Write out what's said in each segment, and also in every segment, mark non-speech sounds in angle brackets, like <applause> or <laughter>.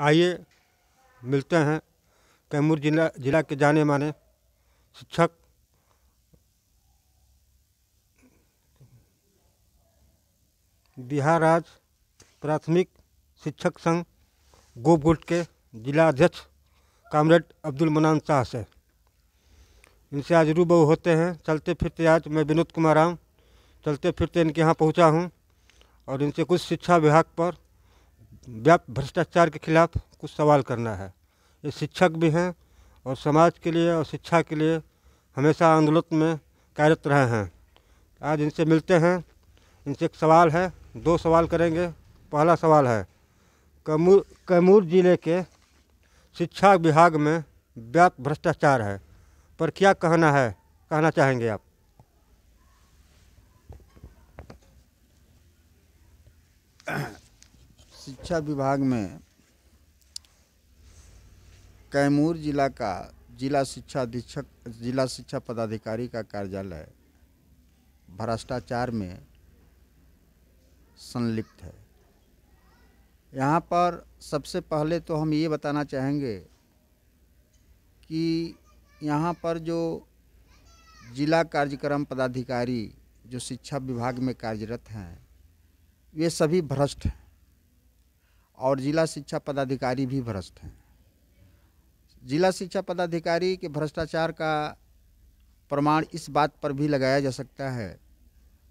आइए मिलते हैं कैमूर जिला जिला के जाने माने शिक्षक बिहार राज्य प्राथमिक शिक्षक संघ गोपगुट के जिला अध्यक्ष कामरेड अब्दुल मनान शाह से इनसे आज रूबरू होते हैं चलते फिरते आज मैं विनोद कुमार राम चलते फिरते इनके यहाँ पहुँचा हूँ और इनसे कुछ शिक्षा विभाग पर व्याप्त भ्रष्टाचार के खिलाफ कुछ सवाल करना है ये शिक्षक भी हैं और समाज के लिए और शिक्षा के लिए हमेशा आंदोलन में कार्यरत रहे हैं आज इनसे मिलते हैं इनसे एक सवाल है दो सवाल करेंगे पहला सवाल है कैमूर कैमूर जिले के शिक्षा विभाग में व्याप्त भ्रष्टाचार है पर क्या कहना है कहना चाहेंगे आप <clears throat> शिक्षा विभाग में कैमूर जिला का जिला शिक्षा अधीक्षक जिला शिक्षा पदाधिकारी का कार्यालय भ्रष्टाचार में संलिप्त है यहाँ पर सबसे पहले तो हम ये बताना चाहेंगे कि यहाँ पर जो जिला कार्यक्रम पदाधिकारी जो शिक्षा विभाग में कार्यरत हैं वे सभी भ्रष्ट हैं और जिला शिक्षा पदाधिकारी भी भ्रष्ट हैं जिला शिक्षा पदाधिकारी के भ्रष्टाचार का प्रमाण इस बात पर भी लगाया जा सकता है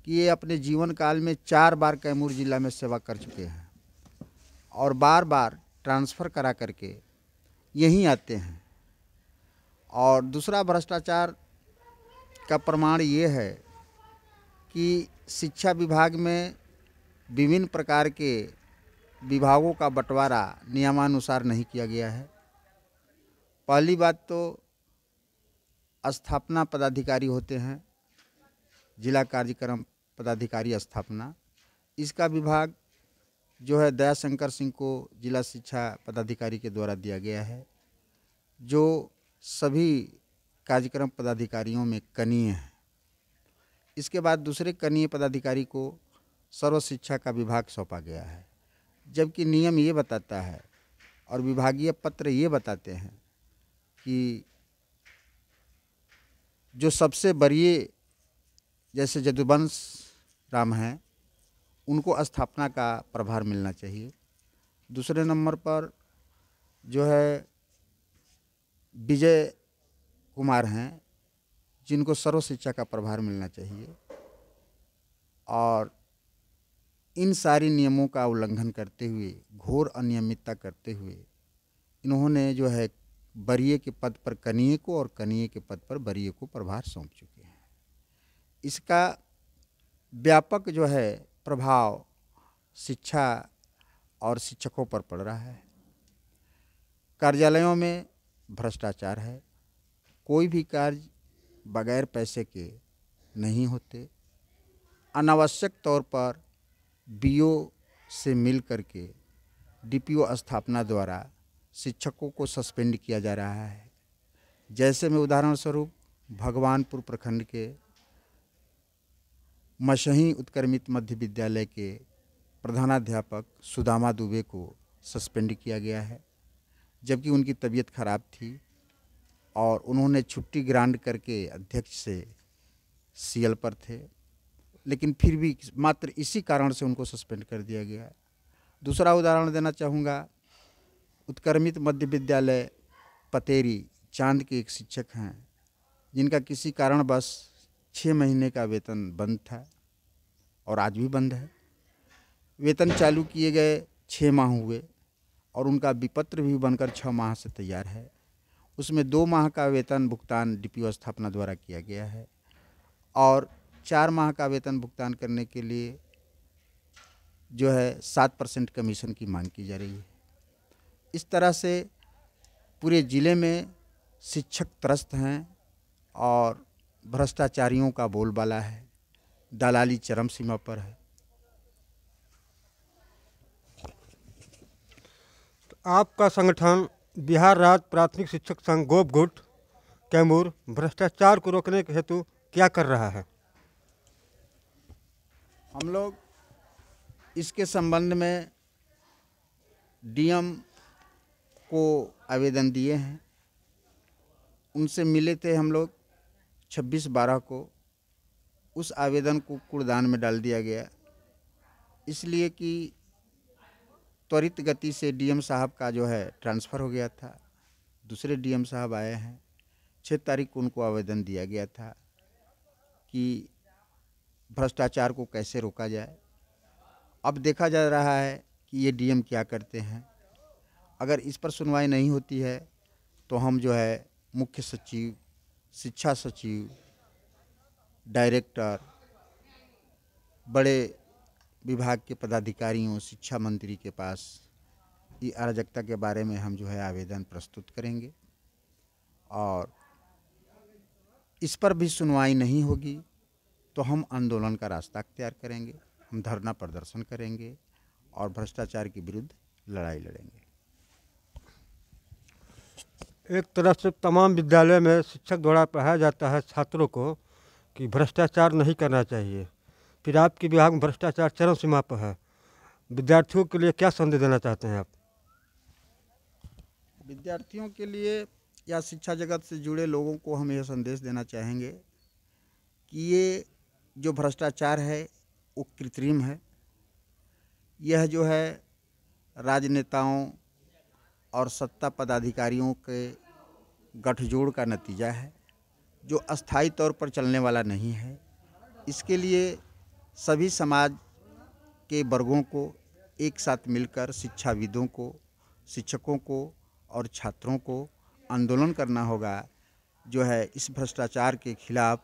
कि ये अपने जीवन काल में चार बार कैमूर जिला में सेवा कर चुके हैं और बार बार ट्रांसफ़र करा करके यहीं आते हैं और दूसरा भ्रष्टाचार का प्रमाण ये है कि शिक्षा विभाग में विभिन्न प्रकार के विभागों का बंटवारा नियमानुसार नहीं किया गया है पहली बात तो स्थापना पदाधिकारी होते हैं जिला कार्यक्रम पदाधिकारी स्थापना इसका विभाग जो है दयाशंकर सिंह को जिला शिक्षा पदाधिकारी के द्वारा दिया गया है जो सभी कार्यक्रम पदाधिकारियों में कनीय है इसके बाद दूसरे कनीय पदाधिकारी को सर्व शिक्षा का विभाग सौंपा गया है जबकि नियम ये बताता है और विभागीय पत्र ये बताते हैं कि जो सबसे बड़ी जैसे जदुवंश राम हैं उनको स्थापना का प्रभार मिलना चाहिए दूसरे नंबर पर जो है विजय कुमार हैं जिनको सर्व शिक्षा का प्रभार मिलना चाहिए और इन सारे नियमों का उल्लंघन करते हुए घोर अनियमितता करते हुए इन्होंने जो है बरिए के पद पर कनिए को और कनिए के पद पर बरिए को प्रभार सौंप चुके हैं इसका व्यापक जो है प्रभाव शिक्षा और शिक्षकों पर पड़ रहा है कार्यालयों में भ्रष्टाचार है कोई भी कार्य बगैर पैसे के नहीं होते अनावश्यक तौर पर बीओ से मिल करके डीपीओ स्थापना द्वारा शिक्षकों को सस्पेंड किया जा रहा है जैसे में उदाहरण स्वरूप भगवानपुर प्रखंड के मशही उत्क्रमित मध्य विद्यालय के प्रधानाध्यापक सुदामा दुबे को सस्पेंड किया गया है जबकि उनकी तबीयत खराब थी और उन्होंने छुट्टी ग्रांड करके अध्यक्ष से सीएल पर थे लेकिन फिर भी मात्र इसी कारण से उनको सस्पेंड कर दिया गया है दूसरा उदाहरण देना चाहूँगा उत्कर्मित मध्य विद्यालय पतेरी चांद के एक शिक्षक हैं जिनका किसी बस छः महीने का वेतन बंद था और आज भी बंद है वेतन चालू किए गए छः माह हुए और उनका विपत्र भी बनकर छः माह से तैयार है उसमें दो माह का वेतन भुगतान डीपीओ स्थापना द्वारा किया गया है और चार माह का वेतन भुगतान करने के लिए जो है सात परसेंट कमीशन की मांग की जा रही है इस तरह से पूरे ज़िले में शिक्षक त्रस्त हैं और भ्रष्टाचारियों का बोलबाला है दलाली चरम सीमा पर है तो आपका संगठन बिहार राज्य प्राथमिक शिक्षक संघ गोप गुट कैमूर भ्रष्टाचार को रोकने के हेतु क्या कर रहा है हम लोग इसके संबंध में डीएम को आवेदन दिए हैं उनसे मिले थे हम लोग छब्बीस बारह को उस आवेदन को कूड़दान में डाल दिया गया इसलिए कि त्वरित गति से डीएम साहब का जो है ट्रांसफ़र हो गया था दूसरे डीएम साहब आए हैं छः तारीख को उनको आवेदन दिया गया था कि भ्रष्टाचार को कैसे रोका जाए अब देखा जा रहा है कि ये डीएम क्या करते हैं अगर इस पर सुनवाई नहीं होती है तो हम जो है मुख्य सचिव शिक्षा सचिव डायरेक्टर बड़े विभाग के पदाधिकारियों शिक्षा मंत्री के पास ये अराजकता के बारे में हम जो है आवेदन प्रस्तुत करेंगे और इस पर भी सुनवाई नहीं होगी तो हम आंदोलन का रास्ता अख्तियार करेंगे हम धरना प्रदर्शन करेंगे और भ्रष्टाचार के विरुद्ध लड़ाई लड़ेंगे एक तरफ से तमाम विद्यालय में शिक्षक द्वारा पढ़ाया जाता है छात्रों को कि भ्रष्टाचार नहीं करना चाहिए फिर आपके विभाग में भ्रष्टाचार चरम सीमा पर है विद्यार्थियों के लिए क्या संदेश देना चाहते हैं आप विद्यार्थियों के लिए या शिक्षा जगत से जुड़े लोगों को हम यह संदेश देना चाहेंगे कि ये जो भ्रष्टाचार है वो कृत्रिम है यह जो है राजनेताओं और सत्ता पदाधिकारियों के गठजोड़ का नतीजा है जो अस्थाई तौर पर चलने वाला नहीं है इसके लिए सभी समाज के वर्गों को एक साथ मिलकर शिक्षाविदों को शिक्षकों को और छात्रों को आंदोलन करना होगा जो है इस भ्रष्टाचार के खिलाफ़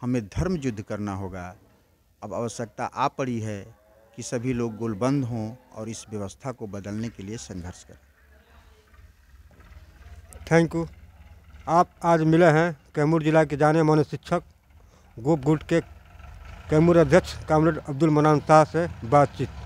हमें धर्म युद्ध करना होगा अब आवश्यकता आ पड़ी है कि सभी लोग गोलबंद हों और इस व्यवस्था को बदलने के लिए संघर्ष करें थैंक यू आप आज मिले हैं कैमूर जिला के जाने माने शिक्षक गोप गुट के कैमूर अध्यक्ष कामरेड अब्दुल मनान शाह से बातचीत